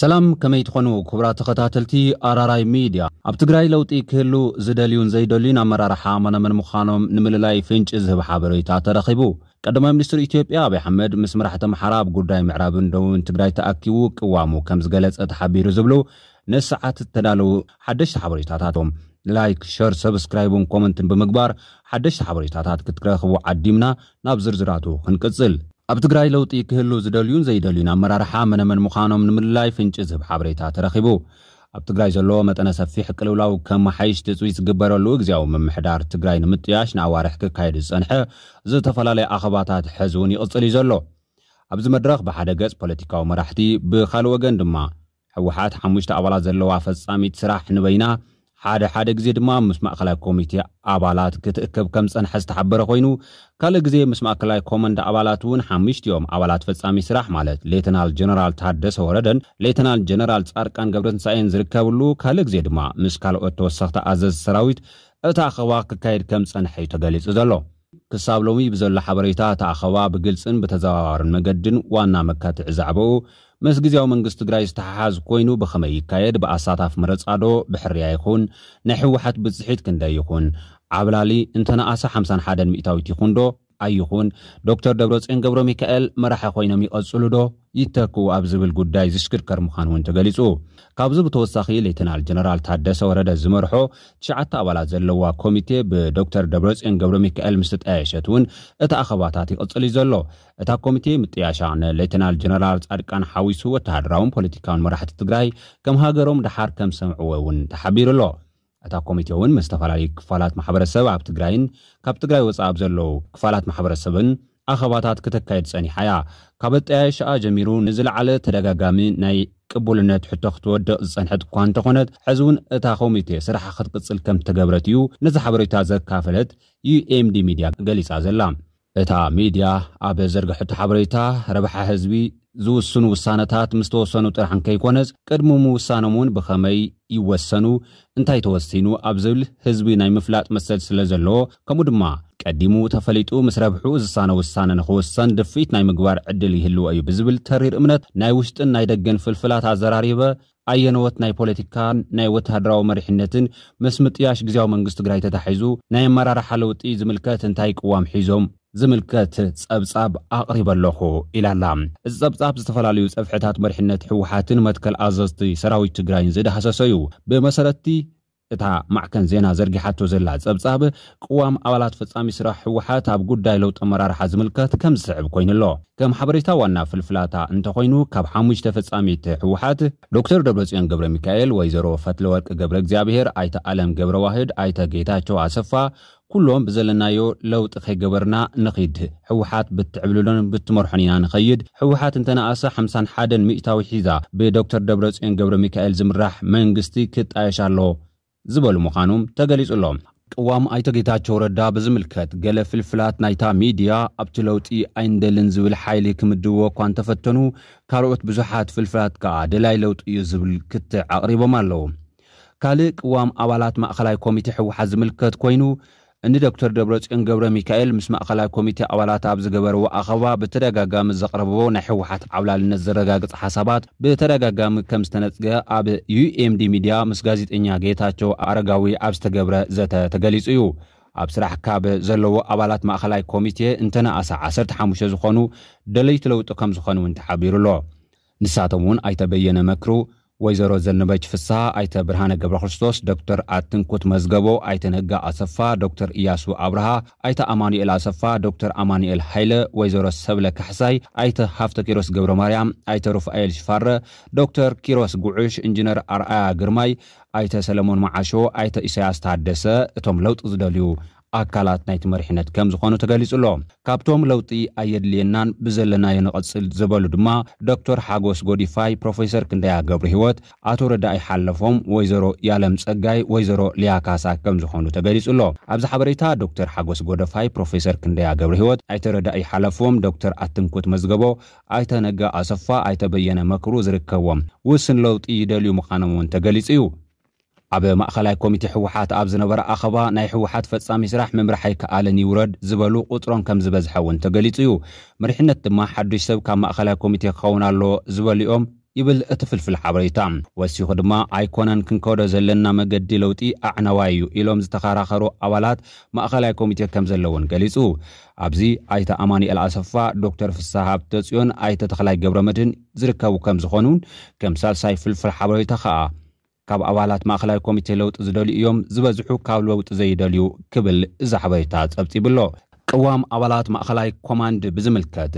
ሰላም ከመይ ትኾኑ ክቡራት ተኸታተልቲ ኣራራይ ሚድያ ኣብ ትግራይ ለውጢ ክህሉ ዝደልዩን ዘይደልዩን ኣመራርሓ መነመን ምዃኖም ንምልላይ ፍንጭ ዝህብ ሓበሬታ ተረኺቡ ቀዳማይ ሚኒስትር ኢትዮጵያ ኣብዪ ኣሕመድ ምስ መራሕቲ ኣምሓራ ኣብ ጉዳይ ምዕራብን ደቡብን ትግራይ ተኣኪቡ ቅዋሙ ከም ዝገለጸ ተሓቢሩ ዝብሉ ነስዓት ዝተዳለዉ ሓደሽቲ ሓበሬታታቶም ላይክ ሸር ሰብስክራይብን ኮመንትን ብምግባር ሓደሽቲ ሓበሬታታት ክትረኽቡ ዓዲምና ናብ ዝርዝራቱ ክንቅጽል ኣብ ትግራይ ለውጢ ክህሉ ዝደልዩን ዘይደልዩ ናኣብመራርሓ መነመን ምዃኖም ንምላይ ፍንጪ ዝህብ ሓበሬታ ተረኺቡ ኣብ ትግራይ ዘለዎ መጠነ ሰፊሕ ቅልውላዊ ከም ሓይሽ ትፅዊት ዝግበረሉ እግዚኣዊ ምምሕዳር ትግራይ ንምጥያሽ ንኣዋርሒ ክካየድ ዝፀንሐ ዝተፈላለየ ኣኸባታት ሕዝ ውን ይቕፅል እዩ ዘሎ ኣብዚ መድረኽ ብሓደ ገጽ ፖለቲካዊ መራሕቲ ብካልእ ወገን ድማ ሕወሓት ሓሙሽተ ኣባላት ዘለዋ ፈፃሚት ስራሕ ንበይና ሓደ ሓደ ግዜ ድማ ምስ ማእከላይ ኮሚቴ ኣባላት ክትእከብ ከም ዝፀንሐ ዝተሓበረ ኮይኑ ካልእ ግዜ ምስ ማእከላይ ኮመንዳ ኣባላት እውን ሓሙሽትዮም ኣባላት ፈፃሚ ስራሕ ማለት ሌተናል ጀነራል ታደሰ ወረደን ሌተናል ጀነራል ፃርቃን ገብረትንሳኤን ዝርከብሉ ካልእ ግዜ ድማ ምስ ካልኦት ተወሳኽቲ ኣዘዝ ሰራዊት እቲ ኣኸባ ክካየድ ከም ዝፀንሐ እዩ ተገሊጹ ዘሎ ክሳብ ሎሚ ብዘሎ ሓበሬታ እቲ ኣኸባ ብግልፅን ብተዘባባርን መገድን ዋና መካትዕ ዛዕበኡ ምስ ግዜያዊ መንግስቲ ትግራይ ዝተሓሓዝ ኮይኑ ብኸመይ ይካየድ ብኣሳታፍ መርጻዶ ብሕርያ ይኹን ናይ ሕወሓት ብጽሒት ክንደ ይኹን ዓብላሊ እንተነኣሰ 5ምሳ1ደን ሚታዊት ይኹንዶ ኣይኹን ዶክተር ደብረፅን ገብሮ ሚካኤል መራሒ ኮይኖም ይቐጽሉ ዶ ይተክቡ ኣብ ዝብል ጉዳይ ዝሽክርከር ምዃኑ እውን ተገሊጹ ካብዚ ብተወሳኺ ሌትናል ጀነራል ታደሰ ወረደ ዝመርሖ ትሽዓተ ኣባላት ዘለዋ ኮሚቴ ብዶክተር ደብረፅን ገብሮ ሚካኤል ምስ ተጠያየሸት እውን እቲ ኣኸባታት ይቕጽል እዩ ዘሎ እታ ኮሚቴ ምጥያሻ ንሌትናል ጀነራል ጻድቃን ሓዊሱ ወተሃደራውን ፖለቲካውን መራሕቲ ትግራይ ከም ሃገሮም ድሓር ከም ሰምዕዎ እውን ተሓቢሩ ኣሎ እታ ኮሚቴ እውን ምዝተፈላለዩ ክፋላት ማሕበረሰብ ኣብ ትግራይን ካብ ትግራይ ወፃእ ኣብ ዘለው ክፋላት ማሕበረሰብን ኣኸባታት ክተካየድ ፀኒሓ ያ ካብ ኣጠያይ ሸኣ ጀሚሩ ንዝለዓለ ተደጋጋሚ ናይ ቅቡልነት ሕቶ ክትወድቕ ዝፀንሐት እኳ እንተኾነት ሕዚ እውን እታ ኮሚቴ ስራሕ ክትቅፅል ከም ዝተገብረት እዩ ነዚ ሓበሬታ ዘካፈለት ዩኤምዲ ሚድያ ገሊጻ ዘላ እታ ሚድያ ኣብ ዘርጊ ሕቶ ሓበሬታ ርብሓ ህዝቢ ዝውስኑ ውሳነታት ምስ ተወሰኑ ጥራሕ እንከይኮነስ ቅድሚሙ ውሳኖምውን ብኸመይ ይወሰኑ እንታይ ተወሲኑ ኣብ ዝብል ህዝቢ ናይ ምፍላጥ መሰል ስለ ዘለዎ ከምኡ ድማ ቀዲሙ ተፈሊጡ ምስ ረብሑ ዝሳነ ውሳነ ንኽውሰን ድፊት ናይ ምግባር ዕድል ይህልዎ እዩ ብዝብል ተሪር እምነት ናይ ውሽጥን ናይ ደገን ፍልፍላት ኣዘራሪበ ኣየነወት ናይ ፖለቲካን ናይ ወተሃደራዊ መሪሕነትን ምስ ምጥያሽ ግዜያዊ መንግስቲ ትግራይ ተታሒዙ ናይ ኣመራርሓ ለውጢ ዝምልከት እንታይ ቅዋም ሒዞም ዝምልከት ፀብጻብ ኣቕሪበ ኣለኹ ኢላ ኣላ እዚ ፀብጻብ ዝተፈላለዩ ፀፍሕታት መርሕነት ሕወሓትን መትከል ኣዛዝቲ ሰራዊት ትግራይን ዘዳሃሰሰዩ ብመሰረቲ እታ ማዕከን ዜና ዘርጊሓቶ ዘላ ፀብጻብ ቅዋም ኣባላት ፈፃሚ ስራሕ ሕወሓት ኣብ ጉዳይ ለውጥ ኣመራርሓ ዝምልከት ከምዝስዕብ ኮይኑኣሎ ከም ሓበሬታ ዋና ፍልፍላታ እንተኮይኑ ካብ 5ሙሽተ ፈፃሚት ሕወሓት ዶክተር ደብረፅዮን ገብረ ሚካኤል ወይዘሮ ፈትለ ወርቂ ገብረ እግዚኣብሄር ኣይተ ኣለም ገብረ ዋህድ ኣይተ ጌታቸው ኣሰፋ ኩሎም ብዘለናዮ ለውጢ ከይገበርና ንኽድ ሕወሓት ብትዕብልሎን ብትመርሖን ኢና ንኸይድ ሕወሓት እንተነኣሰ 51ን ሚእታዊ ሒዛ ብዶክተር ደብረ ፅኦን ገብረ ሚካኤል ዝምራሕ መንግስቲ ክጣየሻኣሎ ዝበሉ ምዃኑም ተገሊጹ ሎም ቅዋም ኣይተጌታቸው ረዳ ብዝምልከት ገለ ፍልፍላት ናይታ ሚድያ ኣብቲ ለውጢ ኣይንደልን ዝብል ሓይሊ ክምድብዎ እኳ ንተፈተኑ ካልኦት ብዙሓት ፍልፍላት ከዓ ደላይ ለውጢ እዩ ዝብል ክትዕ ኣቕሪቦም ኣለዉ ካልእ ቅዋም ኣባላት ማእኸላይ ኮሚቴ ሕወሓት ዝምልከት ኮይኑ ዶክተር ደብረፅዮን ገብረ ሚካኤል ምስ ማእኸላይ ኮሚቴ ኣባላት ኣብ ዝገበርዎ ኣኸባ ብተደጋጋሚ ዘቕረብዎ ናይ ሕወሓት ዓብላልነት ዘረጋግፅ ሓሳባት ብተደጋጋሚ ከም ዝተነፅገ ኣብ ዩኤምዲ ሚድያ ምስ ጋዜጠኛ ጌታቸው ኣረጋዊ ኣብ ዝተገብረ ዘተ ተገሊጹ እዩ ኣብ ስራሕ ካብ ዘለዎ ኣባላት ማእኸላይ ኮሚቴ እንተነኣሳ 15 ዝኾኑ ደለይቲ ለውጢ ከም ዝኾኑ እውን ተሓቢሩ ኣሎ ንሳቶም እውን ኣይተበየነ መክሩ ወይዘሮ ዘነበች ፍስሐ፣ አይተ ብርሃነ ገብረ ክርስቶስ፣ ዶክተር አትንኩት መዝገቦ፣ አይተ ነጋ አሰፋ፣ ዶክተር ኢያሱ አብርሃ፣ አይተ አማኑኤል አሰፋ፣ ዶክተር አማኑኤል ሃይለ፣ ወይዘሮ ሰብለ ካሕሳይ፣ አይተ ሃፍተ ኪሮስ ገብረ ማርያም፣ አይተ ሩፋኤል ሽፋረ፣ ዶክተር ኪሮስ ጉዑሽ፣ ኢንጂነር ኣርኣያ ግርማይ፣ ኣይተ ሰለሞን መዓሾ፣ ኣይተ ኢሳያስ ታደሰ እቶም ለውጢ ዝደልዩ ኣካላት ናይቲ መሪሕነት ከም ዝኾኑ ተገሊጹ ኣሎ ካብቶም ለውጢ ኣየድልየናን ብዘለናዮ ንቐጽል ዝበሉ ድማ ዶክተር ሓጎስ ጎዲፋይ ፕሮፌሰር ክንደያ ገብሪ ህይወት ኣቶ ረዳኢ ሓለፎም ወይዘሮ ያለም ጸጋይ ወይዘሮ ልያካሳ ከም ዝኾኑ ተገሊጹ ኣሎ ኣብዚ ሓበሬታ ዶክተር ሓጎስ ጎደፋይ ፕሮፌሰር ክንደያ ገብሪ ህይወት ኣይተ ረዳኢ ሓለፎም ዶክተር ኣትንኩት መዝገቦ ኣይተ ነጋ ኣሰፋ ኣይተ በየነ መክሩ ዝርከብዎም ውስን ለውጢ ደልዩ ምዃኖም እውን ተገሊጹ እዩ ኣብ ማእኸላይ ኮሚቴ ሕወሓት ኣብ ዝነበረ ኣኸባ ናይ ሕወሓት ፈጻሚ ስራሕ ምምራሓይ ከኣለን ይውረድ ዝበሉ ቁጥሮም ከም ዝበዝሐ እውን ተገሊጹ እዩ መሪሕነት ድማ ሓዱሽ ሰብ ካብ ማእኸላይ ኮሚቴ ክኸውን ኣለዎ ዝበልኦም ይብል እቲ ፍልፍል ሓበሬታ ወሲኹ ድማ ኣይኮነን ክንከዶ ዘለና መገዲ ለውጢ ኣዕነዋይ እዩ ኢሎም ዝተኸራኸሩ ኣባላት ማእኸላይ ኮሚቴ ከም ዘለውን ገሊጹ ኣብዚ ኣይተ ኣማኒኤል ኣሰፋ ዶክተር ፍሳሃ ሃብተፅዮን ኣይተ ተኽላይ ገብረመድህን ዝርከቡ ከም ዝኾኑን ከም ሳልሳይ ፍልፍል ሓበሬታ ከዓ ካብ ኣባላት ማእኸላይ ኮሚቴ ለውጢ ዝደልዩ እዮም ዝበዝሑ ካብ ለውጢ ዘይደልዩ ክብል እዛ ሓበሬታ ጸብጺብሎ ቅዋም ኣባላት ማእኸላይ ኮማንድ ብዝምልከት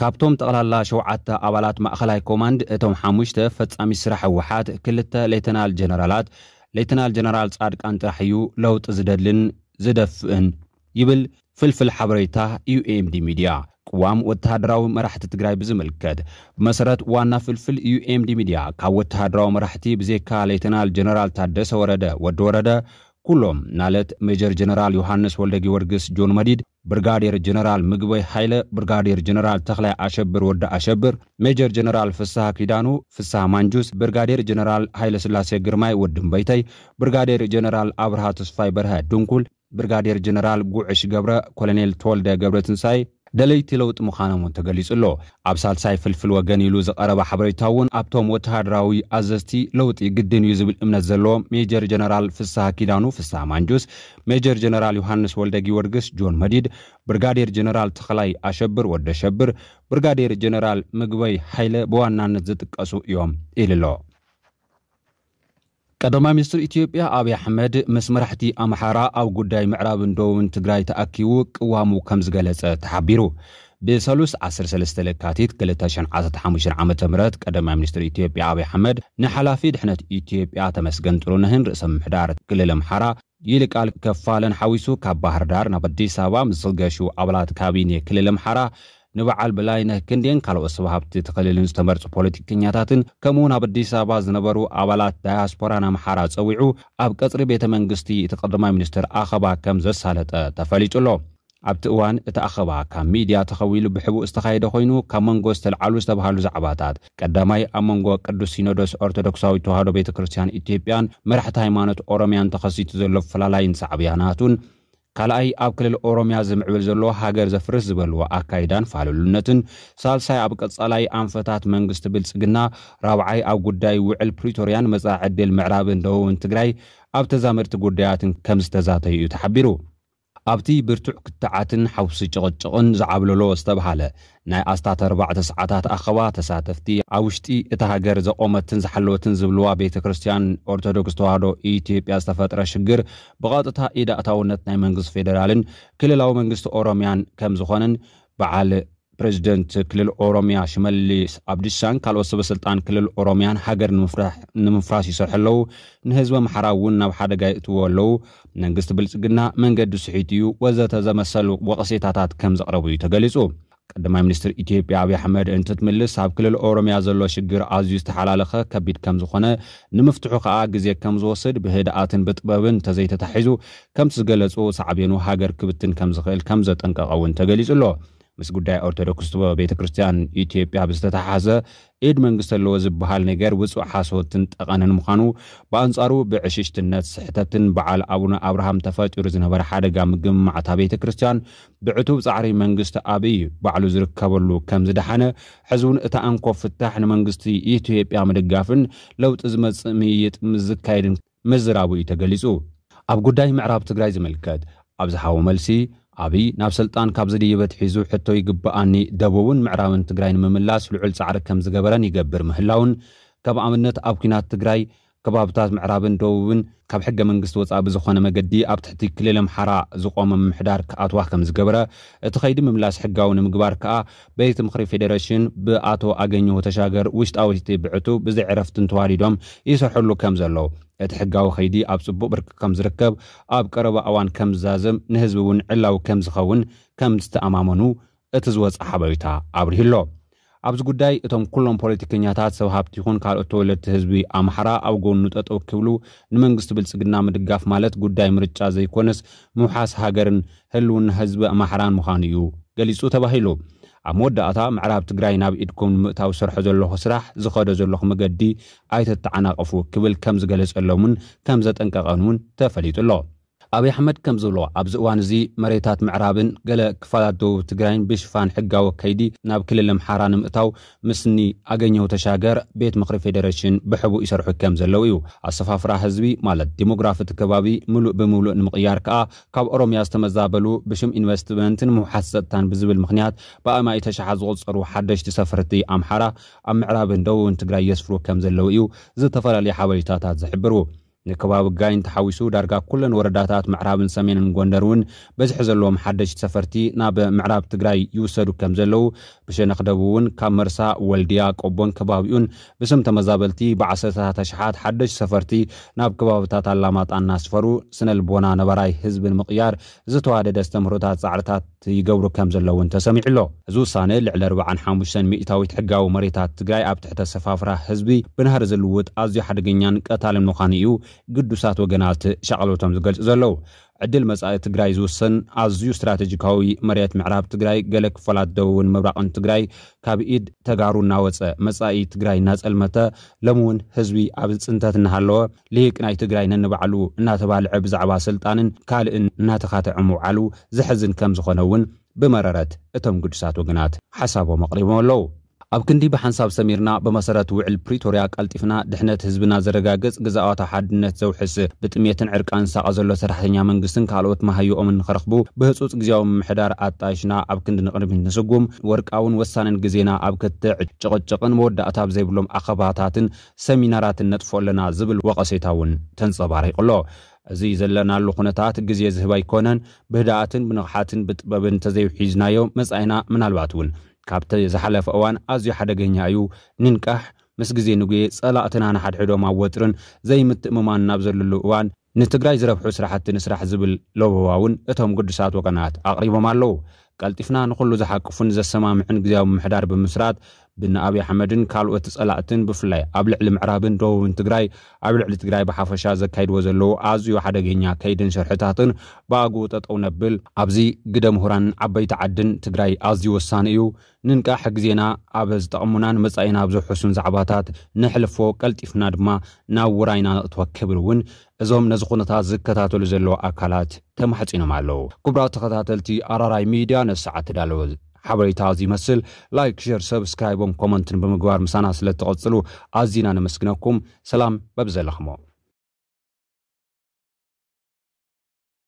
ካብቶም ጠቕላላ ሸውዓተ ኣባላት ማእኸላይ ኮማንድ እቶም ሓሙሽተ ፈጻሚ ስራሕ ህወሓት ክልተ ሌተናል ጀነራላት ሌተናል ጀነራል ጻድቃን ጥራሕ እዩ ለውጢ ዝደልን ዝደፍእን ይብል ፍልፍል ሓበሬታ ዩኤምዲ ሚድያ ቅዋም ወተሃደራዊ መራሕቲ ትግራይ ብዝምልከት ብመሰረት ዋና ፍልፍል ዩኤምዲ ሚድያ ካብ ወተሃደራዊ መራሕቲ ብዜካ ሌተናል ጀነራል ታደሰ ወረደ ወዲ ወረደ ኩሎም ናለት ሜጀር ጀነራል ዮሃንስ ወልደ ጊዮርግስ ጆን መዲድ ብርጋዴር ጀነራል ምግበይ ሃይለ ብርጋዴር ጀነራል ተኽላይ ኣሸብር ወዲ ኣሸብር ሜጀር ጀነራል ፍስሓ ኪዳኑ ፍስሓ ማንጁስ ብርጋዴር ጀነራል ሃይለ ስላሴ ግርማይ ወዲ እምበይተይ ብርጋዴር ጀነራል ኣብርሃ ተስፋይ በርሀ ድንኩል ብርጋዴር ጀነራል ጉዕሽ ገብረ ኮሎኔል ተወልደ ገብረ ትንሳይ ደለይቲ ለውጢ ምዃኖምን ተገሊጹ ኣሎ ኣብ ሳልሳይ ፍልፍል ወገን ኢሉ ዝቐረበ ሓበሬታ እውን ኣብቶም ወተሃደራዊ ኣዘዝቲ ለውጢ ግድን እዩ ዝብል እምነት ዘለዎም ሜጀር ጀነራል ፍሳሃ ኪዳኑ ፍሳ ማንጁስ ሜጀር ጀነራል ዮሃንስ ወልደ ጊወርግስ ጆን መዲድ ብርጋዴር ጀነራል ተኽላይ ኣሸብር ወደ ሸብር ብርጋዴር ጀነራል ምግበይ ሓይለ ብዋናነት ዝጥቀሱ እዮም ኢሉ ኣሎ ቀዳማይ ሚኒስትር ኢትዮጵያ ኣብዪ ኣሕመድ ምስ መራሕቲ ኣምሓራ ኣብ ጉዳይ ምዕራብን ደቡብን ትግራይ ተኣኪቡ ቅዋሙ ከም ዝገለጸ ተሓቢሩ ብሰሉስ 13 ለካቲት 215 ዓ ም ቀዳማይ ሚኒስትር ኢትዮጵያ ኣብዪ ኣሕመድ ንሓላፊ ድሕነት ኢትዮጵያ ተመስገን ጥሩነህን ርእሰ ምሕዳር ክልል ኣምሓራ ይልቃል ከፋለን ሓዊሱ ካብ ባህር ዳር ናብ ኣዲስ ኣበባ ምስ ዝገሹ ኣባላት ካቢነ ክልል ኣምሓራ ንበዓል ብላይ ነክንደን ካልኦት ሰብሃብቲ ተክልልን ዝተመርፁ ፖለቲከኛታትን ከምኡውን ኣብ ኣዲስ ኣበባ ዝነበሩ ኣባላት ዳያስፖራናኣምሓራ ፀዊዑ ኣብ ቀፅሪ ቤተ መንግስቲ እቲ ቀዳማይ ሚኒስትር ኣኸባ ከም ዘሳለጠ ተፈሊጡ ኣሎ ኣብቲ እዋን እቲ ኣኸባ ካብ ሚድያ ተኸውሉ ብሕቡእ ዝተኻየደ ኮይኑ ካብ መንጎ ዝተልዓሉ ዝተባሃሉ ዛዕባታት ቀዳማይ ኣብ መንጎ ቅዱስ ሲኖዶስ ኦርቶዶክሳዊ ተዋህዶ ቤተክርስትያን ኢትዮጵያን መራሕቲ ሃይማኖት ኦሮምያን ተኸሲቱ ዘሎ ፈላላይን ሳዕብያናቱን ካልኣይ ኣብ ክልል ኦሮምያ ዝምዕብል ዘሎ ሃገር ዘፍርስ ዝበልዎ ኣካይዳን ፋልሉነትን ሳልሳይ ኣብ ቀጻላይ ኣንፈታት መንግስቲ ብልፅግና ራብዓይ ኣብ ጉዳይ ውዕል ፕሪቶርያን መጻኢ ዕድል ምዕራብን ደቡብን ትግራይ ኣብ ተዛመድቲ ጉዳያትን ከም ዝተዛተዩ እዩ ተሓቢሩ ኣብቲ ብርቱዕ ክትዓትን ሓውሲ ጭቕጭቕን ዝዓብለሎ ዝተብሃለ ናይ ኣስታት 4ርባዕተ ሰዓታት ኣኸባ ተሳተፍቲ ኣብ ውሽጢ እቲ ሃገር ዘቆመትን ዝሓለወትን ዝብልዋ ቤተ ክርስትያን ኦርቶዶክስ ተዋህዶ ኢትዮጵያ ዝተፈጥረ ሽግር ብቐጥታ ኢዳ እታውነት ናይ መንግስቲ ፌደራልን ክልላዊ መንግስቲ ኦሮምያን ከም ዝኾነን በዓል ፕሬዚደንት ክልል ኦሮምያ ሽመልስ ኣብዲሳን ካልኦት ሰበስልጣን ክልል ኦሮምያን ሃገር ንምፍራስ ይሰርሑ ኣለዉ ንህዝቢ ምሓራ እውን ናብ ሓደጋ ይእትዎ ኣለዉ መንግስቲ ብልፅግና መንገዲ ስሒት እዩ ወዘተ ዘመሰሉ ወቐሴታታት ከም ዘቕረቡ እዩ ተገሊጹ ቀዳማይ ሚኒስትር ኢትዮጵያ ኣብዪ ኣሕመድ እንትትምልስ ኣብ ክልል ኦሮምያ ዘሎ ሽግር ኣዝዩ ዝተሓላለኸ ከቢድ ከም ዝኾነ ንምፍትሑ ከዓ ግዜ ከም ዝወስድ ብህድኣትን ብጥበብን ተዘይተታሒዙ ከምቲ ዝገለጹ ሳዕቤኑ ሃገር ክብትን ከም ዝኽእል ከም ዘጠንቀቐ እውን ተገሊጹ ኣሎ ምስ ጉዳይ ኦርቶዶክስ ትበ ቤተ ክርስትያን ኢትዮጵያ ብዝተተሓዘ ዒድ መንግስቲ ኣለዎ ዝበሃል ነገር ብፁእ ሓሶትን ጠቐንን ምዃኑ ብኣንጻሩ ብዕሽሽትነት ስሕተትን በዓል ኣቡነ ኣብርሃም ተፈጢሩ ዝነበረ ሓደጋ ምግማዕታ ቤተ ክርስትያን ብዕቱብ ፃዕሪ መንግስቲ ኣብዪ ባዕሉ ዝርከበሉ ከምዝደሓነ ሕዚ ውን እታ እንኮ ፍታሕ ንመንግስቲ ኢትጵያ ምድጋፍን ለውጢ ዝመፅእ ምይይጥ ዝካየድን መዝራብ እዩ ተገሊፁ ኣብ ጉዳይ ምዕራብ ትግራይ ዝምልከት ኣብዝሓቦ መልሲ ኣብዪ ናብ ስልጣን ካብ ዝድይበት ሒዙ ሕቶ ይግብኣኒ ደቡብን ምዕራብን ትግራይ ንምምላስ ልዑል ፃዕሪ ከም ዝገበረን ይገብር ምህላውን ከም ኣብነት ኣብ ኩናት ትግራይ ከባብታት ምዕራብን ደቡብን ካብ ሕገ መንግስቲ ወፃኢ ብዝኾነ መገዲ ኣብ ትሕቲ ክልል ኣምሓራ ዝቆመ ምምሕዳር ክኣትዋ ከም ዝገበረ እቲ ከይዲ ምምላስ ሕጋዊ ንምግባር ከኣ ቤት ምክሪ ፌደሬሽን ብኣቶ ኣገኘሁ ተሻገር ውሽጣዊቲ ብዕቱ ብዘዕረፍትን ተዋዲዶም ይሰርሐሉ ከም ዘለዉ እቲ ሕጋዊ ከይዲ ኣብ ፅቡቅ ብርቂ ከም ዝርከብ ኣብ ቀረባ እዋን ከም ዝዛዘም ንህዝቢ እውን ዕላዊ ከም ዝኸውን ከም ዝተኣማመኑ እቲ ዝወፅእ ሓበሬታ ኣብርሂ ኣሎ ኣብዚ ጉዳይ እቶም ኩሎም ፖለቲከኛታት ሰብሃብቲ ይኹን ካልኦት ተወለድቲ ህዝቢ ኣምሓራ ኣብ ጎብኑ ጠጠው ክብሉ ንመንግስቲ ብልፅግና ምድጋፍ ማለት ጉዳይ ምርጫ ዘይኮነስ ምውሓስ ሃገርን ህልውና ህዝቢ ኣማሕራን ምዃኑ እዩ ገሊፁ ተባሂሉ ኣብ መወዳእታ መዕራብ ትግራይ ናብ ኢድኩም ንምእታዊ ዝሰርሖ ዘለኩ ስራሕ ዝኸደ ዘለኩ መገዲ ኣይተተዓናቅፉ ክብል ከም ዝገለፀሎን ከም ዘጠንቀቐን እውን ተፈሊጡ ሎ ኣብይዪ ኣሕመድ ከም ዘብለዋ ኣብዚ እዋን እዚ መሬታት ምዕራብን ገለ ክፋላት ደቡብ ትግራይን ብሽፋን ሕጋወከይዲ ናብ ክልል ኣምሓራ ንምእታው ምስኒ ኣገኘው ተሻገር ቤት ምክሪ ፌደሬሽን ብሕቡ ይሰርሑ ከም ዘለው እዩ ኣሰፋፍራ ህዝቢ ማለት ዲሞግራፍቲ ከባቢ ምሉእ ብምውሉእ ንምቕያር ከኣ ካብ ኦሮምያ ዝተመዛበሉ ብሽም ኢንቨስትመንትን ምውሓስ ሰጥታን ብዝብል ምክንያት ብኣእማይ ተሸሓ ዝቁፀሩ ሓደሽቲ ሰፈርቲ ኣምሓራ ኣብ ምዕራብን ደቡብን ትግራይ የስፍሩ ከም ዘለው እዩ ዝተፈላለዩ ሓበሪታታት ዝሕብሩ ንከባቢ ጋይን ተሓዊሱ ዳርጋ ኩለን ወረዳታት ምዕራብን ሰሜንን ጎንደር እውን በዝሕ ዘለዎም ሓደሽ ሰፈርቲ ናብ ምዕራብ ትግራይ ይውሰዱ ከም ዘለዉ ብሸነክደቡ እውን ካብ መርሳ ወልድያ ቆቦን ከባቢኡን ብስም ተመዛበልቲ ብዓሰርታት ተሸሓት ሓደሽ ሰፈርቲ ናብ ከባብታት ኣላማጣና ስፈሩ ስነ ልቦና ነበራይ ህዝቢን ምቕያር ዝተዋደደ ስተምህሮታት ፃዕርታት ይገብሩ ከም ዘለውን ተሰሚዑሎ እዚ ውሳነ ልዕሊ 45 ሚእታዊትሕጋዊ መሬታት ትግራይ ኣብ ትሕተ ሰፋፍራ ህዝቢ ብናሃሪ ዝልውጥ ኣዝዩ ሓደገኛን ቀታልን ምዃኑ እዩ ግዱሳት ወገናት ሸዕሎቶም ዝገልጹ ዘለዉ ዕድል መጻኢ ትግራይ ዝውስን ኣዝዩ እስትራተጂካዊ መሬት ምዕራብ ትግራይ ገለ ክፈላት ደቡብን ምብራቕን ትግራይ ካብ ኢድ ተጋሩ እናወፀ መጻኢ ትግራይ እናጸልመተ ሎም እውን ህዝቢ ኣብ ፅንተት እናሃለወ ልሂቅ ናይ ትግራይ ነንባዕሉ እናተባልዐ ብዛዕባ ስልጣንን ካልእን እናተኻተዐ ምውዓሉ ዘሕዝን ከም ዝኾነ እውን ብመረረት እቶም ግዱሳት ወገናት ሓሳቦም ኣቕሪቦም ኣለዉ ኣብ ክንዲ ብሓንሳብ ሰሚርና ብመሰረት ውዕል ፕሪቶርያ ቀልጢፍና ድሕነት ህዝብና ዘረጋግጽ ግዛኣታ ሓድነት ዘውሕስ ብጥሜትን ዕርቃን ሳቐ ዘሎ ሰራሕተኛ መንግስትን ካልኦት መሃይኦምን ንኽረኽቡ ብህፁፅ ግዜያዊ ምምሕዳር ኣጣይሽና ኣብ ክንዲ ንቕድሚት ንስጉም ወርቃውን ወሳንን ግዜና ኣብ ክትዕ ጭቕጭቕን መወዳእታ ብዘይብሎም ኣኸባታትን ሰሚናራትን ነጥፎ ኣለና ዝብል ወቐሴታ እውን ተንጸባሪቑሎ እዚ ዘለናሉ ኩነታት ግዜ ዝህብ ኣይኮነን ብህዳኣትን ብንቕሓትን ብጥበብን ተዘይውሒዝናዮ መጻኢና ምናልባት እውን ካብቲ ዝሓለፈ እዋን ኣዝዩ ሓደገኛ እዩ ንንቃሕ ምስ ግዜ ንጉየ ጸላእትና ንሓድሕዶም ኣብ ወጥርን ዘይምትእምማን ናብ ዘለሉ እዋን ንትግራይ ዝረብሑ ስራሕቲ ንስራሕ ዝብል ለበባ እውን እቶም ቅዱሳት ወገናት ኣቕሪቦም ኣለዉ ቀልጢፍና ንኹሉ ዝሓቅፉን ዘሰማምዕን ግዜያዊ ምሕዳር ብምስራት ብንኣብዪ ኣሕመድን ካልኦት ፀላእትን ብፍላይ ኣብ ልዕሊ ምዕራብን ደቡብን ትግራይ ኣብ ልዕሊ ትግራይ ብሓፈሻ ዘካይድዎ ዘለዉ ኣዝዩ ሓደገኛ ከይድን ሽርሕታትን ብኣግቡ ጠጠው ነብል ኣብዚ ግደ ምሁራን ዓበይቲ ዓድን ትግራይ ኣዝዩ ወሳኒ እዩ ንንቃሕ ግዜና ኣብ ዝጠቕሙናን መጻኢና ኣብ ዘሕሱን ዛዕባታት ንሕልፎ ቀልጢፍና ድማ ናብ ውራይና እትወክብል እውን እዞም ነዚ ኩነታት ዝከታተሉ ዘለዎ ኣካላት ተማሕፂኖም ኣለዉ ክቡራት ተኸታተልቲ ኣራራይ ሚድያ ነስዓት ተዳለወ ሓበሬታ ዝመስል ላይክ ሸር ሰብስክራይቦም ኮመንትን ብምግባር ምሳና ስለ እትቐፅሉ ኣዝና ነመስግነኩም ሰላም በብዘለኹሞ